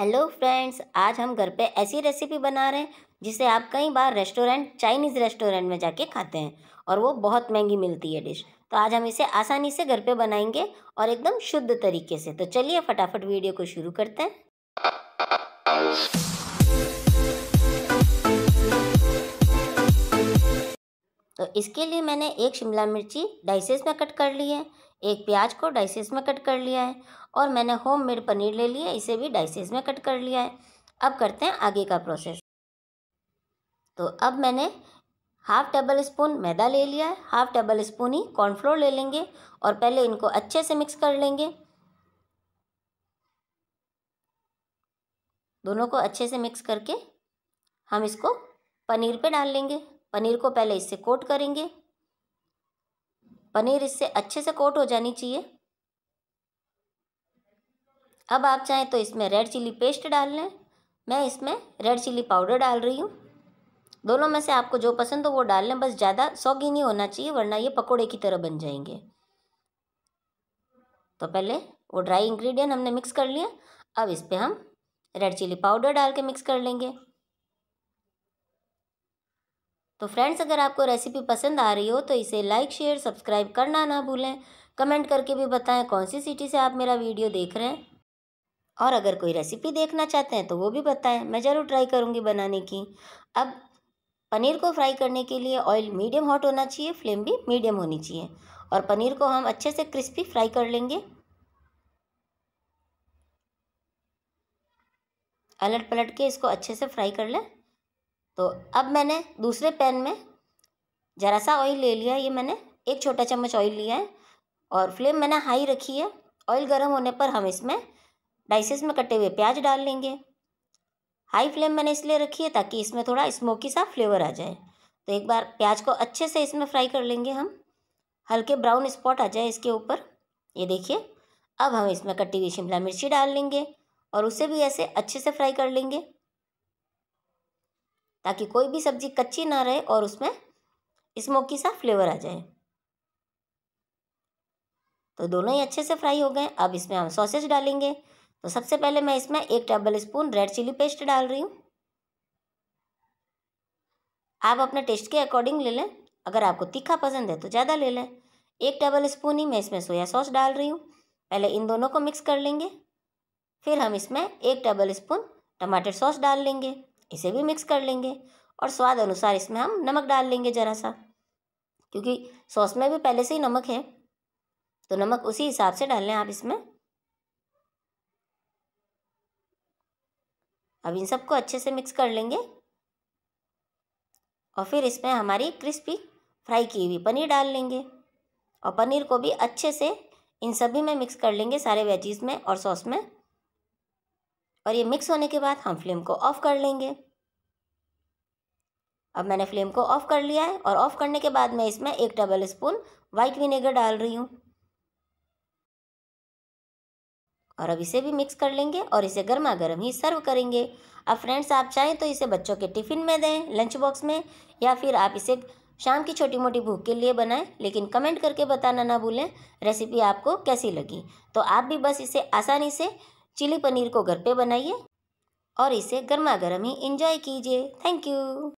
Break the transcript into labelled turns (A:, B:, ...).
A: hello friends आज हम घर पे ऐसी रेसिपी बना रहे हैं जिसे आप कई बार रेस्टोरेंट चाइनीज़ रेस्टोरेंट में जाके खाते हैं और वो बहुत महंगी मिलती है डिश तो आज हम इसे आसानी से घर पे बनाएंगे और एकदम शुद्ध तरीके से तो चलिए फटाफट वीडियो को शुरू करते हैं तो इसके लिए मैंने एक शिमला मिर्ची डाइसेस में कट कर ली है एक प्याज को डाइसेस में कट कर लिया है और मैंने होम मेड पनीर ले लिया इसे भी डाइसेस में कट कर लिया है अब करते हैं आगे का प्रोसेस तो अब मैंने हाफ़ टेबल स्पून मैदा ले लिया है हाफ़ टेबल स्पून ही कॉर्नफ्लोर ले लेंगे और पहले इनको अच्छे से मिक्स कर लेंगे दोनों को अच्छे से मिक्स करके हम इसको पनीर पे डाल लेंगे पनीर को पहले इससे कोट करेंगे पनीर इससे अच्छे से कोट हो जानी चाहिए अब आप चाहें तो इसमें रेड चिली पेस्ट डाल लें मैं इसमें रेड चिली पाउडर डाल रही हूँ दोनों में से आपको जो पसंद हो वो डाल लें बस ज़्यादा सौगी नहीं होना चाहिए वरना ये पकोड़े की तरह बन जाएंगे तो पहले वो ड्राई इंग्रेडिएंट हमने मिक्स कर लिया अब इस पर हम रेड चिली पाउडर डाल के मिक्स कर लेंगे तो फ्रेंड्स अगर आपको रेसिपी पसंद आ रही हो तो इसे लाइक शेयर सब्सक्राइब करना ना भूलें कमेंट करके भी बताएं कौन सी सिटी से आप मेरा वीडियो देख रहे हैं और अगर कोई रेसिपी देखना चाहते हैं तो वो भी बताएं मैं ज़रूर ट्राई करूँगी बनाने की अब पनीर को फ्राई करने के लिए ऑयल मीडियम हॉट होना चाहिए फ्लेम भी मीडियम होनी चाहिए और पनीर को हम अच्छे से क्रिस्पी फ्राई कर लेंगे अलट पलट के इसको अच्छे से फ्राई कर लें तो अब मैंने दूसरे पैन में ज़रा सा ऑयल ले लिया ये मैंने एक छोटा चम्मच ऑयल लिया है और फ्लेम मैंने हाई रखी है ऑयल गर्म होने पर हम इसमें डाइसेस में कटे हुए प्याज डाल लेंगे हाई फ्लेम मैंने इसलिए रखी है ताकि इसमें थोड़ा स्मोकी सा फ्लेवर आ जाए तो एक बार प्याज को अच्छे से इसमें फ्राई कर लेंगे हम हल्के ब्राउन स्पॉट आ जाए इसके ऊपर ये देखिए अब हम इसमें कटी हुई शिमला मिर्ची डाल लेंगे और उसे भी ऐसे अच्छे से फ्राई कर लेंगे ताकि कोई भी सब्जी कच्ची ना रहे और उसमें स्मोकी सा फ्लेवर आ जाए तो दोनों ही अच्छे से फ्राई हो गए अब इसमें हम सॉसेज डालेंगे तो सबसे पहले मैं इसमें एक tablespoon red chilli paste डाल रही हूँ आप अपने टेस्ट के अकॉर्डिंग ले लें अगर आपको तीखा पसंद है तो ज़्यादा ले लें एक टेबल स्पून ही मैं इसमें सोया सॉस डाल रही हूँ पहले इन दोनों को मिक्स कर लेंगे फिर हम इसमें एक टेबल स्पून टमाटर सॉस डाल लेंगे इसे भी मिक्स कर लेंगे और स्वाद अनुसार इसमें हम नमक डाल लेंगे ज़रा सा क्योंकि सॉस में भी पहले से ही नमक है तो नमक उसी हिसाब से डाल लें आप इसमें अब इन सबको अच्छे से मिक्स कर लेंगे और फिर इसमें हमारी क्रिस्पी फ्राई की हुई पनीर डाल लेंगे और पनीर को भी अच्छे से इन सभी में मिक्स कर लेंगे सारे वेजीज़ में और सॉस में और ये मिक्स होने के बाद हम फ्लेम को ऑफ़ कर लेंगे अब मैंने फ्लेम को ऑफ़ कर लिया है और ऑफ़ करने के बाद मैं इसमें एक टेबल स्पून वाइट विनेगर डाल रही हूँ और अब इसे भी मिक्स कर लेंगे और इसे गर्मा गर्म ही सर्व करेंगे अब फ्रेंड्स आप चाहें तो इसे बच्चों के टिफ़िन में दें लंच बॉक्स में या फिर आप इसे शाम की छोटी मोटी भूख के लिए बनाएं लेकिन कमेंट करके बताना ना भूलें रेसिपी आपको कैसी लगी तो आप भी बस इसे आसानी से चिली पनीर को घर पे बनाइए और इसे गर्मा गर्म ही इंजॉय कीजिए थैंक यू